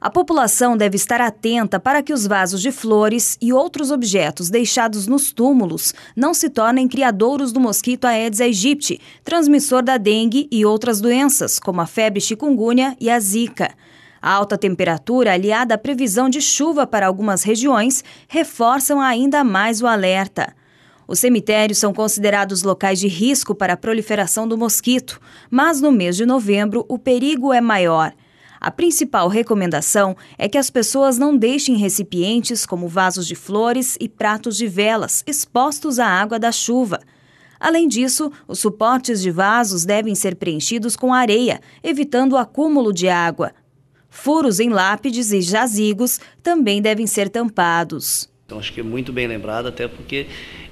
A população deve estar atenta para que os vasos de flores e outros objetos deixados nos túmulos não se tornem criadouros do mosquito Aedes aegypti, transmissor da dengue e outras doenças, como a febre chikungunya e a zika. A alta temperatura, aliada à previsão de chuva para algumas regiões, reforçam ainda mais o alerta. Os cemitérios são considerados locais de risco para a proliferação do mosquito, mas no mês de novembro o perigo é maior. A principal recomendação é que as pessoas não deixem recipientes como vasos de flores e pratos de velas expostos à água da chuva. Além disso, os suportes de vasos devem ser preenchidos com areia, evitando o acúmulo de água. Furos em lápides e jazigos também devem ser tampados. Então, acho que é muito bem lembrado, até porque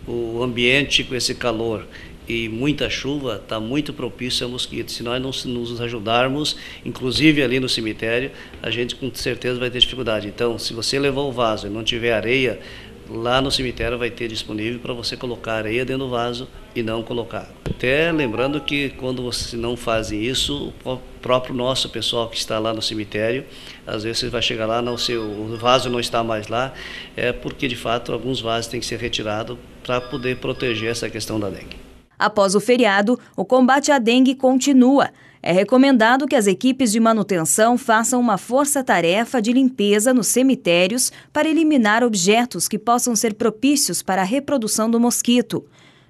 o ambiente com esse calor e muita chuva está muito propício a mosquito. Se nós não nos ajudarmos, inclusive ali no cemitério, a gente com certeza vai ter dificuldade. Então, se você levar o vaso e não tiver areia, lá no cemitério vai ter disponível para você colocar areia dentro do vaso e não colocar. Até lembrando que quando vocês não fazem isso, o próprio nosso pessoal que está lá no cemitério, às vezes você vai chegar lá, não seu, o vaso não está mais lá, é porque de fato alguns vasos têm que ser retirados para poder proteger essa questão da dengue. Após o feriado, o combate à dengue continua. É recomendado que as equipes de manutenção façam uma força-tarefa de limpeza nos cemitérios para eliminar objetos que possam ser propícios para a reprodução do mosquito.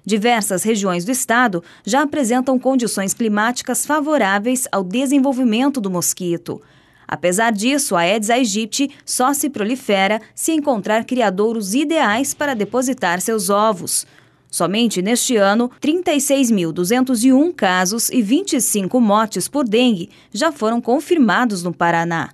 Diversas regiões do estado já apresentam condições climáticas favoráveis ao desenvolvimento do mosquito. Apesar disso, a Aedes aegypti só se prolifera se encontrar criadouros ideais para depositar seus ovos. Somente neste ano, 36.201 casos e 25 mortes por dengue já foram confirmados no Paraná.